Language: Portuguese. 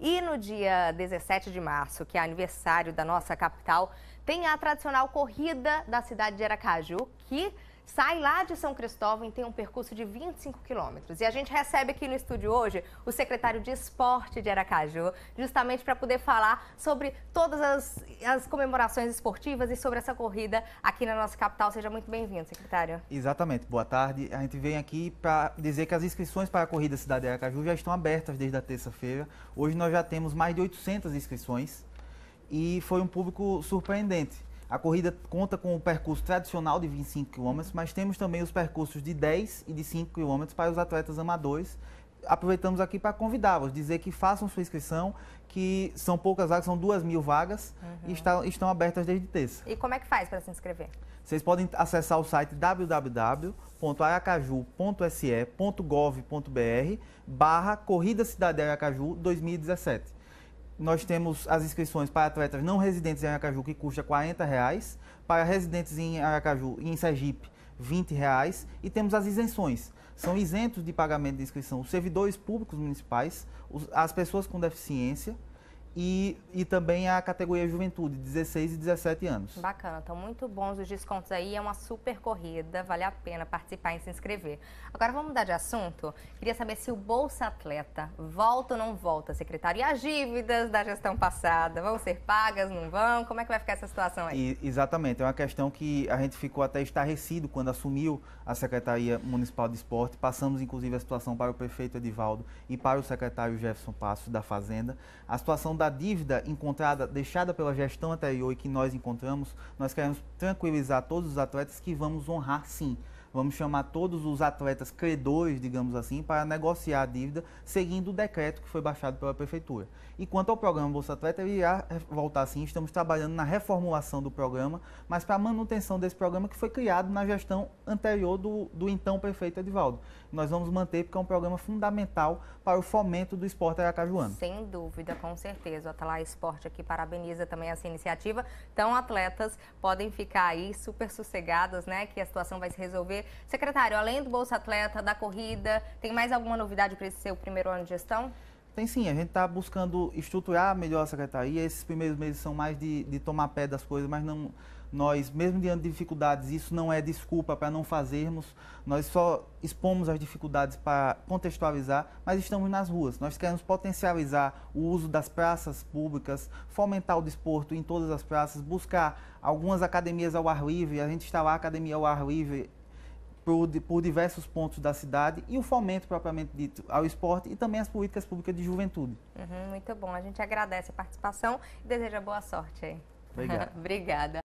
E no dia 17 de março, que é aniversário da nossa capital, tem a tradicional corrida da cidade de Aracaju, que sai lá de São Cristóvão e tem um percurso de 25 quilômetros. E a gente recebe aqui no estúdio hoje o secretário de Esporte de Aracaju, justamente para poder falar sobre todas as, as, comemorações esportivas e sobre essa corrida aqui na nossa capital. Seja muito bem-vindo, secretário. Exatamente. Boa tarde. A gente vem aqui para dizer que as inscrições para a corrida Cidade de Aracaju já estão abertas desde a terça-feira. Hoje nós já temos mais de 800 inscrições e foi um público surpreendente a corrida conta com o percurso tradicional de 25 km, mas temos também os percursos de 10 e de 5 km para os atletas amadores. Aproveitamos aqui para convidá-los, dizer que façam sua inscrição, que são poucas vagas, são duas mil vagas uhum. e está, estão abertas desde terça. E como é que faz para se inscrever? Vocês podem acessar o site www.aracaju.se.gov.br barra Corrida Cidade Aracaju 2017 nós temos as inscrições para atletas não residentes em Aracaju, que custa R$ reais, para residentes em Aracaju e em Sergipe, R$ reais, e temos as isenções. São isentos de pagamento de inscrição os servidores públicos municipais, os, as pessoas com deficiência, e, e também a categoria juventude, 16 e 17 anos. Bacana, então muito bons os descontos aí, é uma super corrida, vale a pena participar e se inscrever. Agora vamos mudar de assunto, queria saber se o Bolsa Atleta volta ou não volta, secretário, e as dívidas da gestão passada, vão ser pagas, não vão, como é que vai ficar essa situação aí? E, exatamente, é uma questão que a gente ficou até estarrecido quando assumiu a Secretaria Municipal de Esporte, passamos inclusive a situação para o prefeito Edivaldo e para o secretário Jefferson Passos da Fazenda, a situação da dívida encontrada, deixada pela gestão anterior e que nós encontramos, nós queremos tranquilizar todos os atletas que vamos honrar sim. Vamos chamar todos os atletas credores, digamos assim, para negociar a dívida seguindo o decreto que foi baixado pela Prefeitura. E quanto ao programa Bolsa Atleta, ele irá voltar sim. Estamos trabalhando na reformulação do programa, mas para a manutenção desse programa que foi criado na gestão anterior do, do então prefeito Edivaldo. Nós vamos manter porque é um programa fundamental para o fomento do esporte aracajuano. Sem dúvida, com certeza. O Atalá Esporte aqui parabeniza também essa iniciativa. Então, atletas podem ficar aí super sossegados, né? Que a situação vai se resolver Secretário, além do Bolsa Atleta, da corrida, tem mais alguma novidade para esse seu primeiro ano de gestão? Tem sim, a gente está buscando estruturar melhor a secretaria. Esses primeiros meses são mais de, de tomar pé das coisas, mas não nós, mesmo diante de dificuldades, isso não é desculpa para não fazermos, nós só expomos as dificuldades para contextualizar, mas estamos nas ruas. Nós queremos potencializar o uso das praças públicas, fomentar o desporto em todas as praças, buscar algumas academias ao ar livre. A gente está lá, Academia ao Ar Livre, por, por diversos pontos da cidade e o fomento propriamente dito ao esporte e também as políticas públicas de juventude. Uhum, muito bom, a gente agradece a participação e deseja boa sorte aí. Obrigada.